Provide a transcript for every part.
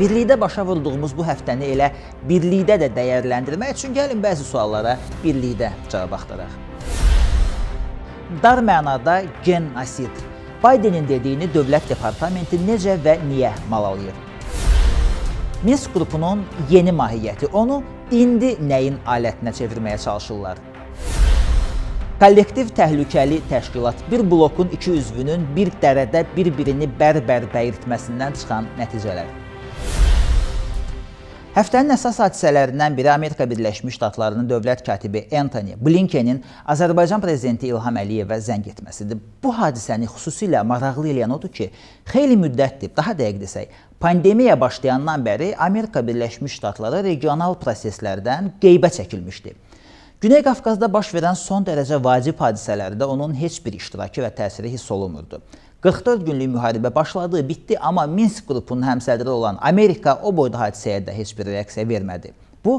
Birlikdə başa vurduğumuz bu həftəni elə birlikdə də dəyərləndirmək üçün gəlin bəzi suallara birlikdə cavab axtaraq. Dar mənada gen asid. Bidenin dediyini Dövlət Departamenti necə və niyə malalayır? Minsk qrupunun yeni mahiyyəti onu indi nəyin alətinə çevirməyə çalışırlar? Kollektiv təhlükəli təşkilat bir blokun iki üzvünün bir dərədə bir-birini bərbər bəyirtməsindən çıxan nəticələr. Həftənin əsas hadisələrindən biri Amerika Birləşmiş Ştatlarının dövlət katibi Anthony Blinkenin Azərbaycan prezidenti İlham Əliyevə zəng etməsidir. Bu hadisəni xüsusilə maraqlı eləyən odur ki, xeyli müddətdir, daha dəqiq desək, pandemiya başlayandan bəri Amerika Birləşmiş Ştatları regional proseslərdən qeybə çəkilmişdi. Güney Qafqazda baş verən son dərəcə vacib hadisələrdə onun heç bir iştirakı və təsiri hiss olunmurdu. 44 günlük müharibə başladı, bitdi, amma Minsk qrupunun həmsədri olan Amerika o boyda hadisəyə də heç bir reaksiya vermədi. Bu,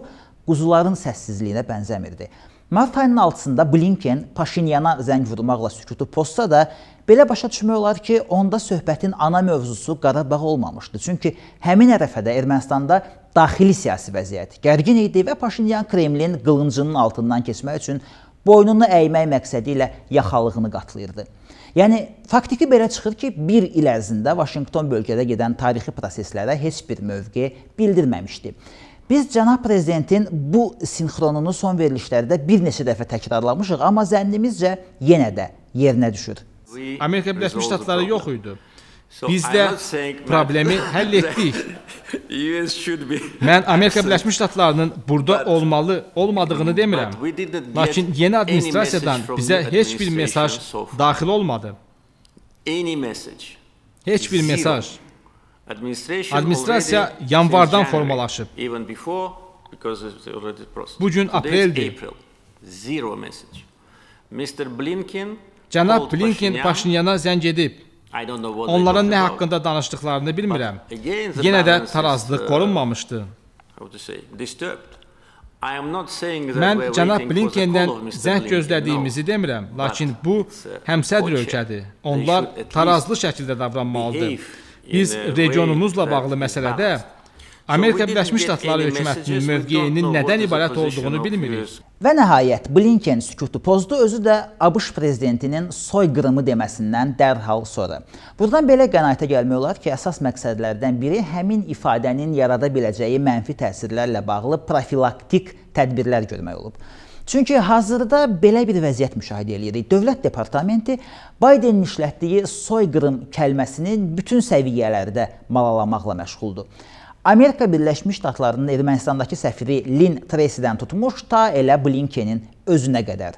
quzuların səssizliyinə bənzəmirdi. Mart ayının 6-sında Blinken Paşinyana zəng vurmaqla sükutu posta da belə başa düşmək olar ki, onda söhbətin ana mövzusu Qarabağ olmamışdı. Çünki həmin ərəfədə Ermənistanda daxili siyasi vəziyyət gərgin idi və Paşinyan Kremlin qılıncının altından keçmək üçün boynunu əymək məqsədi ilə yaxalığını qatlayırdı. Yəni faktiki belə çıxır ki, 1 il ərzində Vaşinqton bölgədə gedən tarixi proseslərə heç bir mövqe bildirməmişdi. Biz cənab prezidentin bu sinxronunu son verilişlərdə bir neçə dəfə təkrarlamışıq, amma zənnimizcə yenə də yerinə düşür. Amerika Birləşmiş Ştatları yox idi. Biz də problemi həll etdik. Mən Amerika Birləşmiş Ştatlarının burada olmalı, olmadığını demirəm. Lakin yeni administrasiyadan bizə heç bir mesaj daxil olmadı. Heç bir mesaj. Administrasiya yanvardan formalaşıb. Bu gün apreldir. Cənab Blinken Paşinyana zəng edib. Onların nə haqqında danışdıqlarını bilmirəm. Yenə də tarazlıq uh, qorunmamışdı. Mən cənab Blinkendən zəng gözlədiyimizi demirəm, lakin bu uh, həmsədr ölkədir. Onlar tarazlı şəkildə davranmalıdır. Biz regionumuzla bağlı məsələdə Amerika Birləşmiş Ştatları hökumətinin mövqeyinin nədən ibarət olduğunu bilmirik. Və nəhayət Blinken sükutu pozdu, özü də ABŞ prezidentinin soyqırımı deməsindən dərhal sonra. Buradan belə qənaətə gəlmək olar ki, əsas məqsədlərdən biri həmin ifadənin yarada biləcəyi mənfi təsirlərlə bağlı profilaktik tədbirlər görmək olub. Çünki hazırda belə bir vəziyyət müşahidə edirik. Dövlət Departamenti Bidenin işlətdiyi soyqırım kəlməsini bütün səviyyələrdə malalamaqla məşğuldur. Amerika Birləşmiş Ştatlarının Ermənistandakı səfiri Lin Tracy-dən tutmuş ta elə Blinkenin özünə qədər.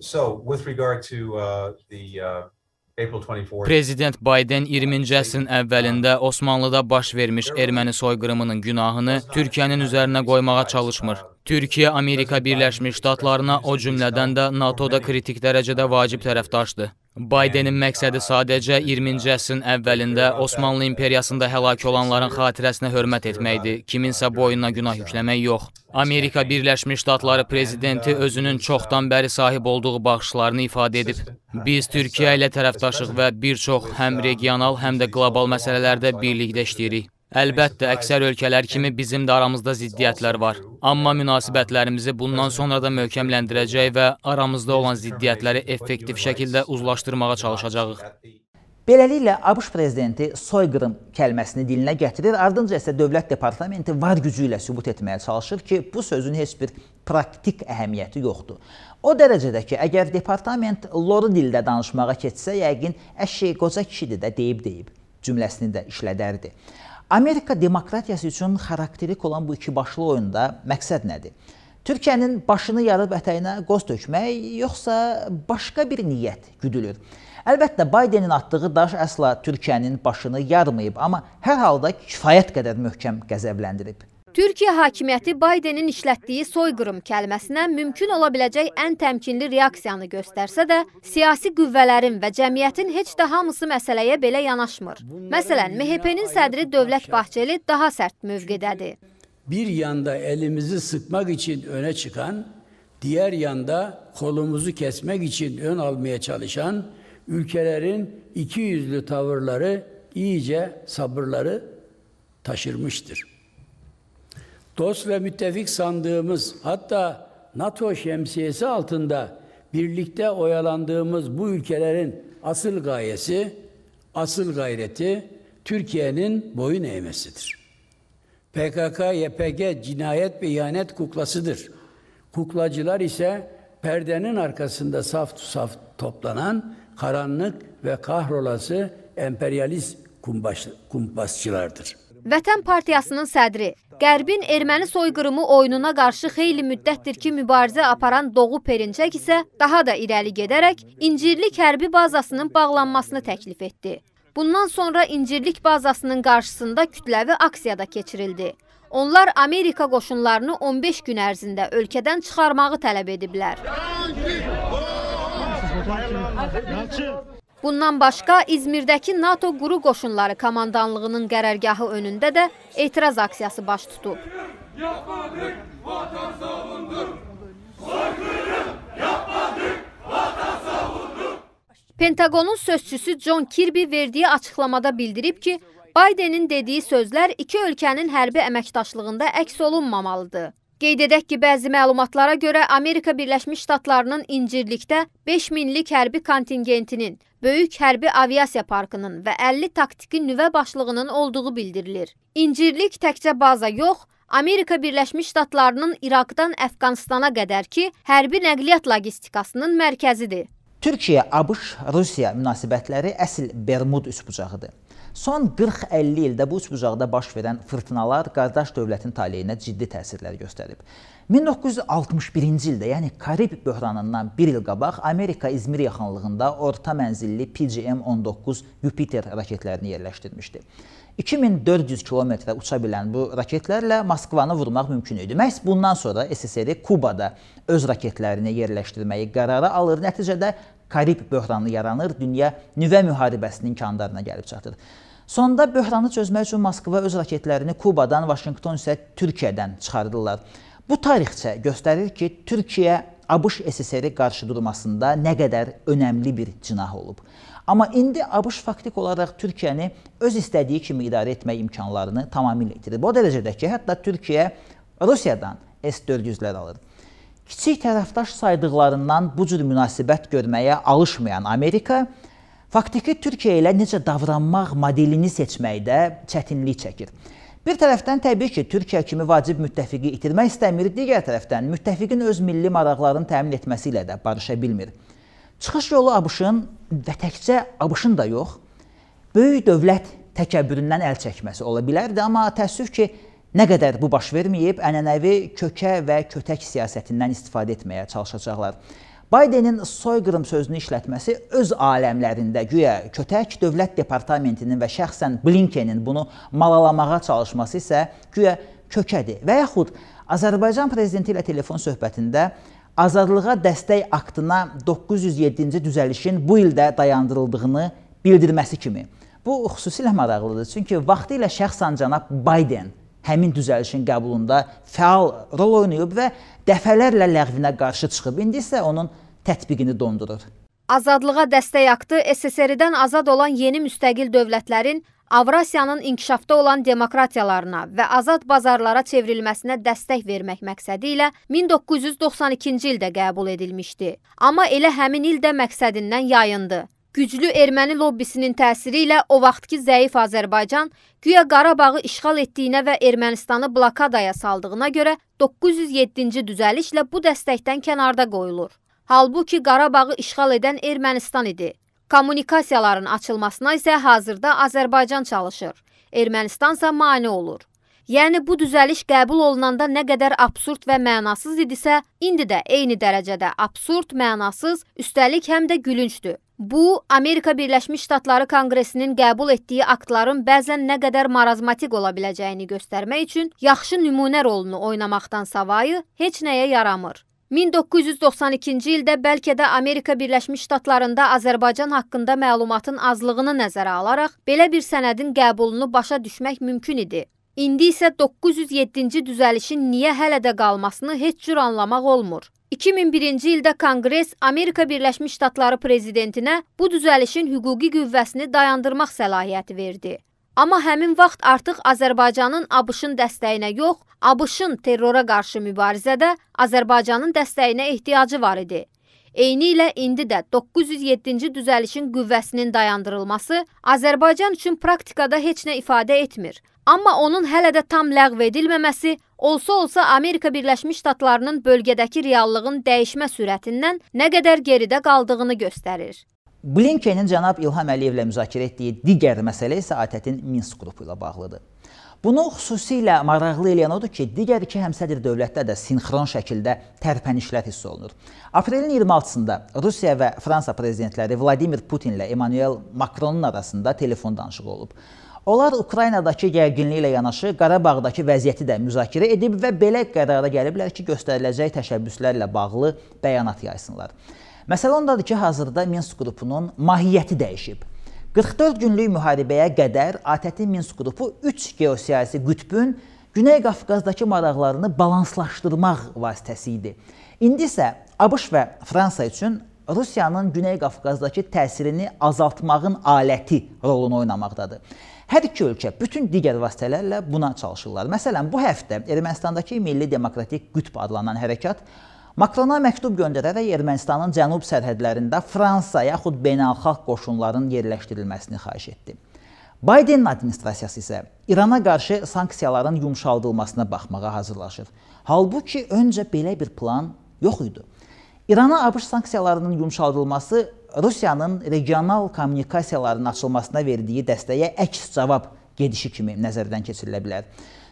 So, with regard to uh, the uh... Prezident Biden 20-ci əsrin əvvəlində Osmanlıda baş vermiş erməni soyqırımının günahını Türkiyənin üzərinə qoymağa çalışmır. Türkiyə Amerika Birləşmiş Ştatlarına, o cümlədən də NATO-da kritik dərəcədə vacib tərəfdaşdır. Baydenin məqsədi sadəcə 20-ci əsrin əvvəlində Osmanlı imperiyasında həlak olanların xatirəsinə hörmət etməkdir, kiminsə boynuna günah yükləmək yox. Amerika Birləşmiş Ştatları prezidenti özünün çoxdan bəri sahib olduğu baxışlarını ifadə edib. Biz Türkiyə ilə tərəfdaşıq və bir çox həm regional, həm də qlobal məsələlərdə birlikdə işləyirik. Əlbəttə, əksər ölkələr kimi bizim də aramızda ziddiyyətlər var. Amma münasibətlərimizi bundan sonra da möhkəmləndirəcək və aramızda olan ziddiyyətləri effektiv şəkildə uzlaşdırmağa çalışacağıq. Beləliklə, ABŞ prezidenti soyqırım kəlməsini dilinə gətirir, ardınca isə Dövlət Departamenti var gücü ilə sübut etməyə çalışır ki, bu sözün heç bir praktik əhəmiyyəti yoxdur. O dərəcədə ki, əgər departament loru dildə danışmağa keçsə, yəqin əşşey qoca kişidir də deyib-deyib cümləsini də işlədərdi. Amerika demokratiyası üçün xarakterik olan bu ikibaşlı oyunda məqsəd nədir? Türkiyənin başını yarıb ətəyinə qoz tökmək, yoxsa başqa bir niyyət güdülür? Əlbəttə Bidenin atdığı daş əsla Türkiyənin başını yarmayıb, amma hər halda kifayət qədər möhkəm qəzəbləndirib. Türkiyə hakimiyyəti Baydenin işlətdiyi soyqırım kəlməsinə mümkün ola biləcək ən təmkinli reaksiyanı göstərsə də, siyasi qüvvələrin və cəmiyyətin heç də hamısı məsələyə belə yanaşmır. Məsələn, MHP-nin sədri Dövlət Bahçeli daha sərt mövqedədir. Bir yanda əlimizi sıxmaq üçün önə çıxan, diğer yanda kolumuzu kesmek için ön almaya çalışan ülkelerin iki yüzlü tavırları iyice sabırları taşırmıştır. dost ve müttefik sandığımız hatta NATO şemsiyesi altında birlikte oyalandığımız bu ülkelerin asıl gayesi, asıl gayreti Türkiye'nin boyun eğmesidir. PKK-YPG cinayet ve ihanet kuklasıdır. Kuklacılar ise perdenin arkasında saf saf toplanan karanlık ve kahrolası emperyalist kumbasçılardır. Vətən Partiyasının sədri, Qərbin erməni soyqırımı oyununa qarşı xeyli müddətdir ki, mübarizə aparan Doğu Perinçək isə daha da irəli gedərək İncirlik hərbi bazasının bağlanmasını təklif etdi. Bundan sonra İncirlik bazasının qarşısında kütləvi aksiyada keçirildi. Onlar Amerika qoşunlarını 15 gün ərzində ölkədən çıxarmağı tələb ediblər. Yanki! Bundan başqa İzmirdəki NATO quru qoşunları komandanlığının qərərgahı önündə də etiraz aksiyası baş tutub. Yapmadık, vatan savundur. Soykırım, yapmadık, vatan savundur. Pentagonun sözçüsü John Kirby verdiyi açıqlamada bildirib ki, Bidenin dediyi sözlər iki ölkənin hərbi əməkdaşlığında əks olunmamalıdır. Qeyd edək ki, bəzi məlumatlara görə Amerika Birləşmiş Ştatlarının İncirlikdə 5 minlik hərbi kontingentinin, Böyük Hərbi Aviasiya Parkının və 50 taktiki nüvə başlığının olduğu bildirilir. İncirlik təkcə baza yox, Amerika Birləşmiş Ştatlarının İraqdan Əfqanistana qədər ki, hərbi nəqliyyat logistikasının mərkəzidir. Türkiyə, ABŞ, Rusiya münasibətləri əsl Bermud üçbucağıdır. Son 40-50 ildə bu üç-bucaqda baş verən fırtınalar qardaş dövlətin taleyinə ciddi təsirlər göstərib. 1961-ci ildə, yəni Karib böhranından 1 il qabaq Amerika İzmir yaxınlığında orta mənzilli PGM-19 Jupiter raketlərini yerləşdirmişdi. 2400 kilometrə uça bilən bu raketlərlə Moskvanı vurmaq mümkün idi. Məhz bundan sonra SSR Kubada öz raketlərini yerləşdirməyi qərara alır. Nəticədə Karib böhranı yaranır, dünya nüvə müharibəsinin imkanlarına gəlib çatır. Sonda böhranı çözmək üçün Moskva öz raketlərini Kubadan, Vaşinqton isə Türkiyədən çıxardılar. Bu tarixçə göstərir ki, Türkiyə ABŞ SSR-i qarşı durmasında nə qədər önəmli bir cinah olub. Amma indi ABŞ faktik olaraq Türkiyəni öz istədiyi kimi idarə etmək imkanlarını tamamilə itirib. O dərəcədə ki, hətta Türkiyə Rusiyadan S-400-lər alır. Kiçik tərəfdaş saydıqlarından bu cür münasibət görməyə alışmayan Amerika faktiki Türkiyə ilə necə davranmaq modelini seçməkdə çətinlik çəkir. Bir tərəfdən təbii ki, Türkiyə kimi vacib müttəfiqi itirmək istəmir, digər tərəfdən müttəfiqin öz milli maraqlarını təmin etməsi ilə də barışa bilmir. Çıxış yolu ABŞ-ın və təkcə ABŞ-ın da yox, böyük dövlət təkəbbüründən əl çəkməsi ola bilərdi, amma təəssüf ki, nə qədər bu baş verməyib, ənənəvi kökə və kötək siyasətindən istifadə etməyə çalışacaqlar. Baydenin soyqırım sözünü işlətməsi öz aləmlərində güya kötək dövlət departamentinin və şəxsən Blinkenin bunu malalamağa çalışması isə güya kökədir. Və yaxud Azərbaycan prezidenti ilə telefon söhbətində azadlığa dəstək aktına 907-ci düzəlişin bu ildə dayandırıldığını bildirməsi kimi. Bu xüsusilə maraqlıdır, çünki vaxtilə şəxsən cənab Biden həmin düzəlişin qəbulunda fəal rol oynayıb və dəfələrlə ləğvinə qarşı çıxıb. İndi isə onun tətbiqini dondurur. Azadlığa dəstək aktı SSR-dən azad olan yeni müstəqil dövlətlərin Avrasiyanın inkişafda olan demokratiyalarına və azad bazarlara çevrilməsinə dəstək vermək məqsədi ilə 1992-ci ildə qəbul edilmişdi. Amma elə həmin ildə məqsədindən yayındı güclü erməni lobbisinin təsiri ilə o vaxtki zəif Azərbaycan güya Qarabağı işğal etdiyinə və Ermənistanı blokadaya saldığına görə 907-ci düzəlişlə bu dəstəkdən kənarda qoyulur. Halbuki Qarabağı işğal edən Ermənistan idi. Kommunikasiyaların açılmasına isə hazırda Azərbaycan çalışır. Ermənistansa mane olur. Yəni bu düzəliş qəbul olunanda nə qədər absurd və mənasız idisə, indi də eyni dərəcədə absurd, mənasız, üstəlik həm də gülüncdür. Bu, Amerika Birləşmiş Ştatları Konqresinin qəbul etdiyi aktların bəzən nə qədər marazmatik ola biləcəyini göstərmək üçün yaxşı nümunə rolunu oynamaqdan savayı heç nəyə yaramır. 1992-ci ildə bəlkə də Amerika Birləşmiş Ştatlarında Azərbaycan haqqında məlumatın azlığını nəzərə alaraq belə bir sənədin qəbulunu başa düşmək mümkün idi. İndi isə 907-ci düzəlişin niyə hələ də qalmasını heç cür anlamaq olmur. 2001-ci ildə Konqres Amerika Birləşmiş Ştatları prezidentinə bu düzəlişin hüquqi qüvvəsini dayandırmaq səlahiyyəti verdi. Amma həmin vaxt artıq Azərbaycanın ABŞ-ın dəstəyinə yox, ABŞ-ın terrora qarşı mübarizədə Azərbaycanın dəstəyinə ehtiyacı var idi. Eyni ilə indi də 907-ci düzəlişin qüvvəsinin dayandırılması Azərbaycan üçün praktikada heç nə ifadə etmir. Amma onun hələ də tam ləğv edilməməsi Olsa-olsa Amerika Birləşmiş Ştatlarının bölgədəki reallığın dəyişmə sürətindən nə qədər geridə qaldığını göstərir. Blinkenin cənab İlham Əliyevlə müzakirə etdiyi digər məsələ isə ATƏT-in Minsk qrupu ilə bağlıdır. Bunu xüsusilə maraqlı eləyən odur ki, digər iki həmsədr dövlətdə də sinxron şəkildə tərpənişlər hiss olunur. Aprelin 26-sında Rusiya və Fransa prezidentləri Vladimir Putinlə Emmanuel Macronun arasında telefon danışığı olub. Onlar Ukraynadakı gərginliklə yanaşı Qarabağdakı vəziyyəti də müzakirə edib və belə qərara gəliblər ki, göstəriləcək təşəbbüslərlə bağlı bəyanat yaysınlar. Məsələ ondadır ki, hazırda Minsk qrupunun mahiyyəti dəyişib. 44 günlük müharibəyə qədər ATƏT-in Minsk qrupu 3 geosiyasi qütbün Güney Qafqazdakı maraqlarını balanslaşdırmaq vasitəsi idi. İndi isə ABŞ və Fransa üçün Rusiyanın Güney Qafqazdakı təsirini azaltmağın aləti rolunu oynamaqdadır. Hər iki ölkə bütün digər vasitələrlə buna çalışırlar. Məsələn, bu həftə Ermənistandakı Milli Demokratik Qütb adlanan hərəkat Makrona məktub göndərərək Ermənistanın cənub sərhədlərində Fransa yaxud beynəlxalq qoşunların yerləşdirilməsini xahiş etdi. Biden administrasiyası isə İrana qarşı sanksiyaların yumşaldılmasına baxmağa hazırlaşır. Halbuki öncə belə bir plan yox idi. İrana ABŞ sanksiyalarının yumşaldılması Rusiyanın regional kommunikasiyaların açılmasına verdiyi dəstəyə əks cavab gedişi kimi nəzərdən keçirilə bilər.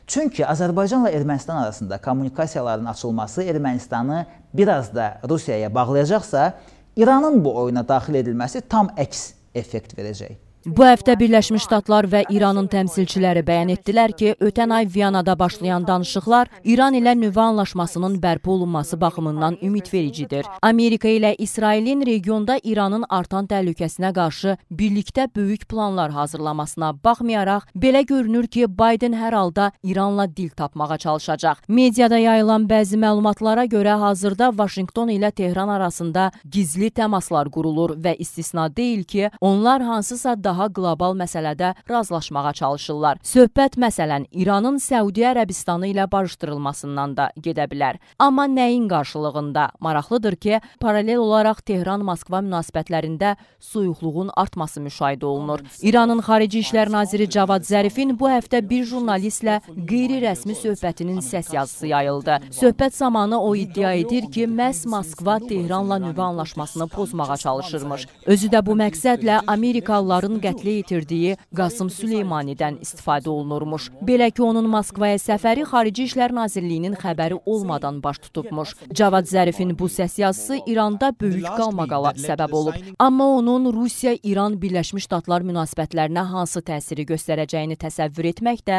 Çünki Azərbaycanla Ermənistan arasında kommunikasiyaların açılması Ermənistanı biraz da Rusiyaya bağlayacaqsa, İranın bu oyuna daxil edilməsi tam əks effekt verəcək. Bu həftə Birləşmiş Ştatlar və İranın təmsilçiləri bəyan etdilər ki, ötən ay Viyanada başlayan danışıqlar İran ilə nüvə anlaşmasının bərpa olunması baxımından ümidvericidir. Amerika ilə İsrailin regionda İranın artan təhlükəsinə qarşı birlikdə böyük planlar hazırlamasına baxmayaraq, belə görünür ki, Biden hər halda İranla dil tapmağa çalışacaq. Mediada yayılan bəzi məlumatlara görə hazırda Vaşinqton ilə Tehran arasında gizli təmaslar qurulur və istisna deyil ki, onlar hansısa daha daha qlobal məsələdə razılaşmağa çalışırlar. Söhbət məsələn İranın Səudiyyə Ərəbistanı ilə barışdırılmasından da gedə bilər. Amma nəyin qarşılığında? Maraqlıdır ki, paralel olaraq Tehran-Moskva münasibətlərində suyuqluğun artması müşahidə olunur. İranın Xarici İşlər naziri Cavad Zərifin bu həftə bir jurnalistlə qeyri-rəsmi söhbətinin səs yazısı yayıldı. Söhbət zamanı o iddia edir ki, məhz Moskva Tehranla nüvə anlaşmasını pozmağa çalışırmış. Özü də bu məqsədlə Amerikalıların qətlə yetirdiyi Qasım Süleymanidən istifadə olunurmuş. Belə ki, onun Moskvaya səfəri Xarici İşlər Nazirliyinin xəbəri olmadan baş tutubmuş. Cavad Zərifin bu səs yazısı İranda böyük qalmaqala səbəb olub. Amma onun Rusiya-İran Birləşmiş Ştatlar münasibətlərinə hansı təsiri göstərəcəyini təsəvvür etmək də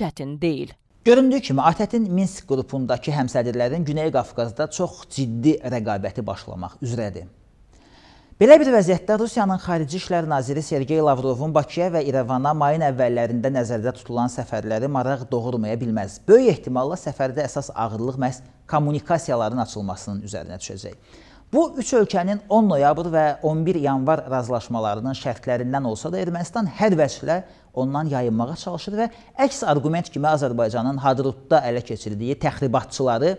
çətin deyil. Göründüyü kimi ATƏT-in Minsk qrupundakı həmsədrlərin Güney Qafqazda çox ciddi rəqabəti başlamaq üzrədir. Belə bir vəziyyətdə Rusiyanın Xarici İşlər Naziri Sergey Lavrovun Bakıya və İrəvana mayın əvvəllərində nəzərdə tutulan səfərləri maraq doğurmaya bilməz. Böyük ehtimalla səfərdə əsas ağırlıq məhz kommunikasiyaların açılmasının üzərinə düşəcək. Bu üç ölkənin 10 noyabr və 11 yanvar razılaşmalarının şərtlərindən olsa da Ermənistan hər vəclə ondan yayınmağa çalışır və əks argument kimi Azərbaycanın Hadrutda ələ keçirdiyi təxribatçıları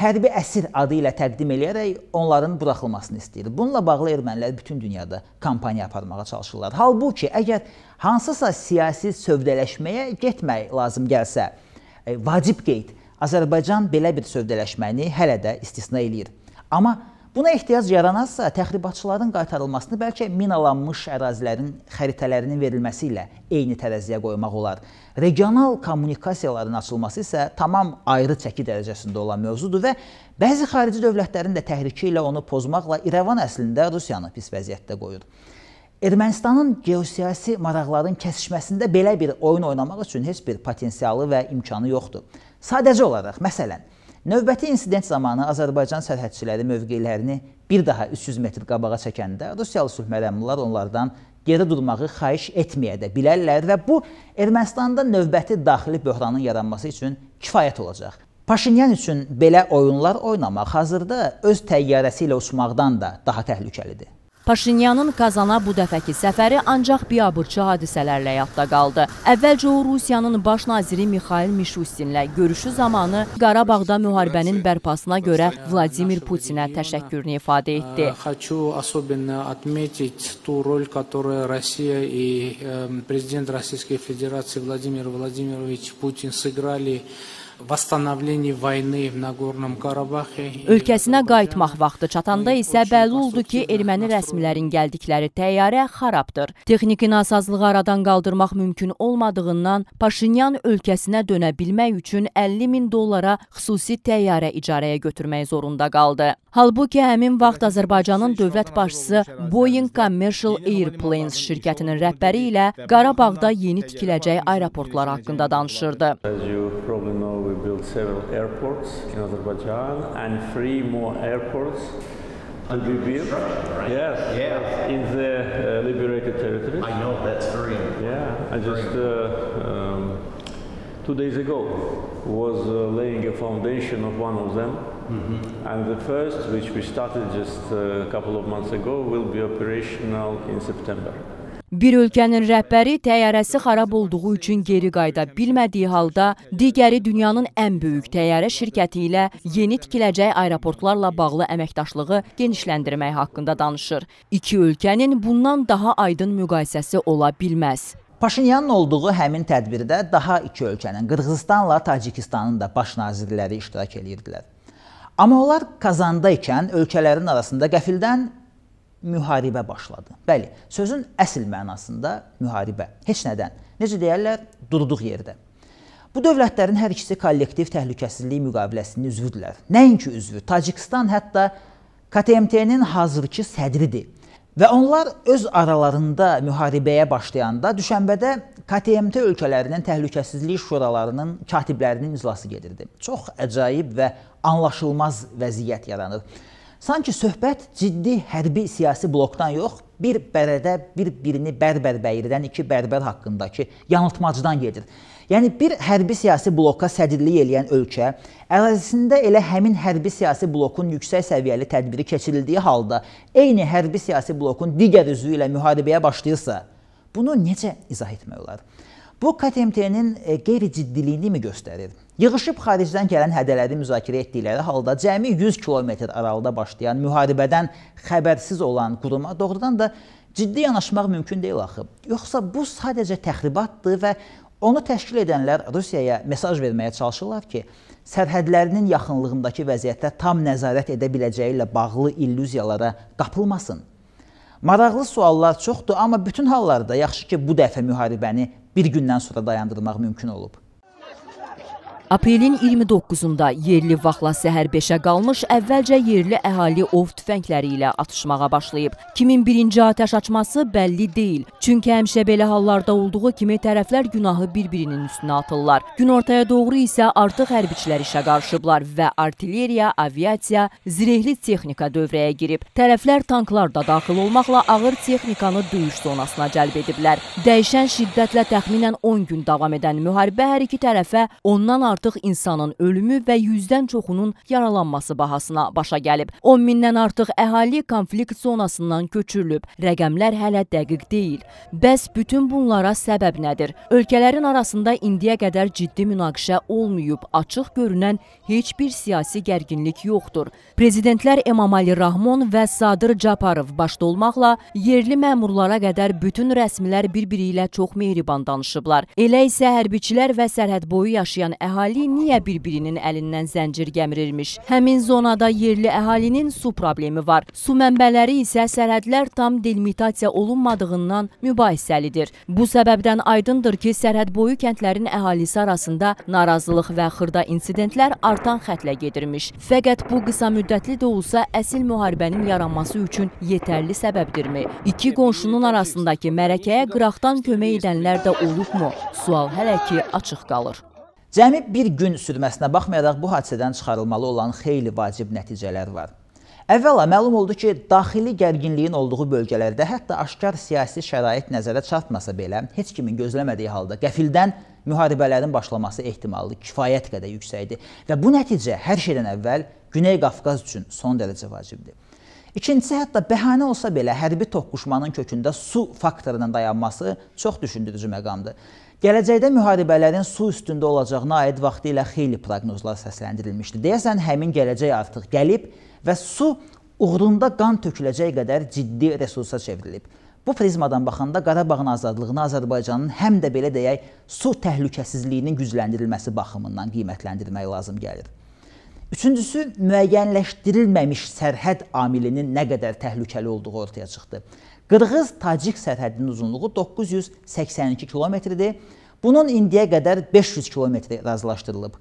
hərbi əsir adı ilə təqdim eləyərək onların buraxılmasını istəyir. Bununla bağlı ermənilər bütün dünyada kampaniya aparmağa çalışırlar. Halbuki əgər hansısa siyasi sövdələşməyə getmək lazım gəlsə, e, vacib qeyd Azərbaycan belə bir sövdələşməni hələ də istisna eləyir. Amma Buna ehtiyac yaranarsa, təxribatçıların qaytarılmasını bəlkə minalanmış ərazilərin xəritələrinin verilməsi ilə eyni tərəziyə qoymaq olar. Regional kommunikasiyaların açılması isə tamam ayrı çəki dərəcəsində olan mövzudur və bəzi xarici dövlətlərin də təhriki ilə onu pozmaqla İrəvan əslində Rusiyanı pis vəziyyətdə qoyur. Ermənistanın geosiyasi maraqların kəsişməsində belə bir oyun oynamaq üçün heç bir potensialı və imkanı yoxdur. Sadəcə olaraq, məsələn, Növbəti insident zamanı Azərbaycan sərhədçiləri mövqelərini bir daha 300 metr qabağa çəkəndə Rusiyalı sülhmərəmlər onlardan geri durmağı xahiş etməyə də bilərlər və bu Ermənistanda növbəti daxili böhranın yaranması üçün kifayət olacaq. Paşinyan üçün belə oyunlar oynamaq hazırda öz təyyarəsi ilə uçmaqdan da daha təhlükəlidir. Paşinyanın Qazana bu dəfəki səfəri ancaq biabırçı hadisələrlə yadda qaldı. Əvvəlcə o Rusiyanın baş naziri Mikhail Mişustinlə görüşü zamanı Qarabağda müharibənin bərpasına görə Vladimir Putinə təşəkkürünü ifadə etdi. Хочу особенно отметить ту роль, которую Россия и президент Российской Федерации Владимир Владимирович Путин сыграли Ölkəsinə qayıtmaq vaxtı çatanda isə bəlli oldu ki, erməni rəsmilərin gəldikləri təyyarə xarabdır. Texniki nasazlığı aradan qaldırmaq mümkün olmadığından Paşinyan ölkəsinə dönə bilmək üçün 50 min dollara xüsusi təyyarə icarəyə götürmək zorunda qaldı. Halbuki həmin vaxt Azərbaycanın dövlət başçısı Boeing Commercial Airplanes şirkətinin rəhbəri ilə Qarabağda yeni tikiləcək aeroportlar haqqında danışırdı. As you probably know, several airports in Azerbaijan and three more airports and rebuilt. Right? Yes, yeah. in the uh, liberated territories. I know that's very important. Yeah, I just uh, um, two days ago was uh, laying a foundation of one of them, mm -hmm. and the first, which we started just uh, a couple of months ago, will be operational in September. Bir ölkənin rəhbəri təyyarəsi xarab olduğu üçün geri qayda bilmədiyi halda digəri dünyanın ən böyük təyyarə şirkəti ilə yeni tikiləcək aeroportlarla bağlı əməkdaşlığı genişləndirmək haqqında danışır. İki ölkənin bundan daha aydın müqayisəsi ola bilməz. Paşinyanın olduğu həmin tədbirdə daha iki ölkənin, Qırğızstanla Tacikistanın da baş nazirləri iştirak edirdilər. Amma onlar Kazanda ikən ölkələrin arasında qəfildən müharibə başladı. Bəli, sözün əsl mənasında müharibə. Heç nədən. Necə deyərlər, durduq yerdə. Bu dövlətlərin hər ikisi kollektiv təhlükəsizlik müqaviləsinin üzvüdürlər. Nəinki üzvü, Tacikistan hətta KTMT-nin hazırki sədridir. Və onlar öz aralarında müharibəyə başlayanda düşənbədə KTMT ölkələrinin təhlükəsizlik şuralarının katiblərinin iclası gedirdi. Çox əcaib və anlaşılmaz vəziyyət yaranır. Sanki söhbət ciddi hərbi siyasi blokdan yox, bir bərədə bir-birini bərbər bəyirdən iki bərbər haqqındakı yanıltmacıdan gedir. Yəni bir hərbi siyasi bloka sədrlik eləyən ölkə ərazisində elə həmin hərbi siyasi blokun yüksək səviyyəli tədbiri keçirildiyi halda eyni hərbi siyasi blokun digər üzvü ilə müharibəyə başlayırsa, bunu necə izah etmək olar? Bu KTMT-nin e, qeyri-ciddiliyini mi göstərir? Yığışıb xaricdən gələn hədələri müzakirə etdikləri halda cəmi 100 kilometr aralıda başlayan müharibədən xəbərsiz olan quruma doğrudan da ciddi yanaşmaq mümkün deyil axı. Yoxsa bu sadəcə təxribatdır və onu təşkil edənlər Rusiyaya mesaj verməyə çalışırlar ki, sərhədlərinin yaxınlığındakı vəziyyətə tam nəzarət edə biləcəyi ilə bağlı illüziyalara qapılmasın. Maraqlı suallar çoxdur, amma bütün hallarda yaxşı ki, bu dəfə müharibəni bir gündən sonra dayandırmaq mümkün olub. Aprelin 29-da yerli vaxtla səhər 5-ə qalmış əvvəlcə yerli əhali ov tüfəngləri ilə atışmağa başlayıb. Kimin birinci atəş açması bəlli deyil. Çünki həmişə belə hallarda olduğu kimi tərəflər günahı bir-birinin üstünə atırlar. Gün ortaya doğru isə artıq hərbiçilər işə qarışıblar və artilleriya, aviasiya, zirehli texnika dövrəyə girib. Tərəflər tanklar da daxil olmaqla ağır texnikanı döyüş zonasına cəlb ediblər. Dəyişən şiddətlə təxminən 10 gün davam edən müharibə hər iki tərəfə ondan artıq artıq insanın ölümü və yüzdən çoxunun yaralanması bahasına başa gəlib. 10 mindən artıq əhali konflikt zonasından köçürülüb. Rəqəmlər hələ dəqiq deyil. Bəs bütün bunlara səbəb nədir? Ölkələrin arasında indiyə qədər ciddi münaqişə olmayıb, açıq görünən heç bir siyasi gərginlik yoxdur. Prezidentlər Emomali Rahmon və Sadır Caparov başda olmaqla yerli məmurlara qədər bütün rəsmilər bir-biri ilə çox mehriban danışıblar. Elə isə hərbiçilər və sərhəd boyu yaşayan əhali əhali niyə bir-birinin əlindən zəncir gəmirirmiş? Həmin zonada yerli əhalinin su problemi var. Su mənbələri isə sərhədlər tam delimitasiya olunmadığından mübahisəlidir. Bu səbəbdən aydındır ki, sərhəd boyu kəndlərin əhalisi arasında narazılıq və xırda insidentlər artan xətlə gedirmiş. Fəqət bu qısa müddətli də olsa əsil müharibənin yaranması üçün yetərli səbəbdirmi? İki qonşunun arasındakı mərəkəyə qıraqdan kömək edənlər də olubmu? Sual hələ ki açıq qalır. Cəmi bir gün sürməsinə baxmayaraq bu hadisədən çıxarılmalı olan xeyli vacib nəticələr var. Əvvəla məlum oldu ki, daxili gərginliyin olduğu bölgələrdə hətta aşkar siyasi şərait nəzərə çatmasa belə, heç kimin gözləmədiyi halda qəfildən müharibələrin başlaması ehtimalı kifayət qədər yüksəkdir və bu nəticə hər şeydən əvvəl Güney Qafqaz üçün son dərəcə vacibdir. İkincisi, hətta bəhanə olsa belə hərbi toqquşmanın kökündə su faktorunun dayanması çox düşündürücü məqamdır. Gələcəkdə müharibələrin su üstündə olacağına aid vaxtı ilə xeyli proqnozlar səsləndirilmişdi. Deyəsən həmin gələcək artıq gəlib və su uğrunda qan töküləcək qədər ciddi resursa çevrilib. Bu prizmadan baxanda Qarabağın azadlığını Azərbaycanın həm də belə deyək, su təhlükəsizliyinin gücləndirilməsi baxımından qiymətləndirmək lazım gəlir. Üçüncüsü, müəyyənləşdirilməmiş sərhəd amilinin nə qədər təhlükəli olduğu ortaya çıxdı. Qırğız-Tacik sərhədinin uzunluğu 982 kilometrdir. Bunun indiyə qədər 500 kilometri razılaşdırılıb.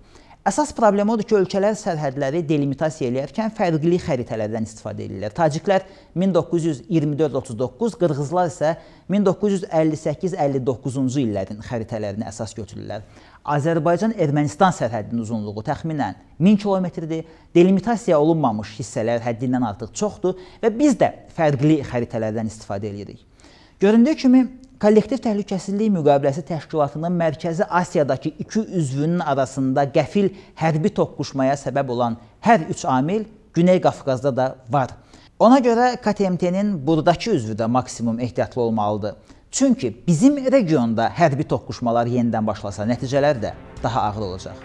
Əsas problem odur ki, ölkələr sərhədləri delimitasiya edərkən fərqli xəritələrdən istifadə edirlər. Taciklər 1924-39, qırğızlar isə 1958-59-cu illərin xəritələrini əsas götürürlər. Azərbaycan-Ermənistan sərhədinin uzunluğu təxminən 1000 kilometrdir. Delimitasiya olunmamış hissələr həddindən artıq çoxdur və biz də fərqli xəritələrdən istifadə edirik. Göründüyü kimi Kollektiv Təhlükəsizlik Müqaviləsi Təşkilatının Mərkəzi Asiyadakı iki üzvünün arasında qəfil hərbi toqquşmaya səbəb olan hər üç amil Güney Qafqazda da var. Ona görə KTMT-nin burdakı üzvü də maksimum ehtiyatlı olmalıdır. Çünki bizim regionda hərbi toqquşmalar yenidən başlasa, nəticələr də daha ağır olacaq.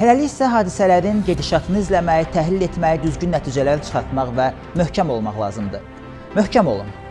Hələlik isə hadisələrin gedişatını izləmək, təhlil etmək, düzgün nəticələr çıxartmaq və möhkəm olmaq lazımdır. Möhkəm olun.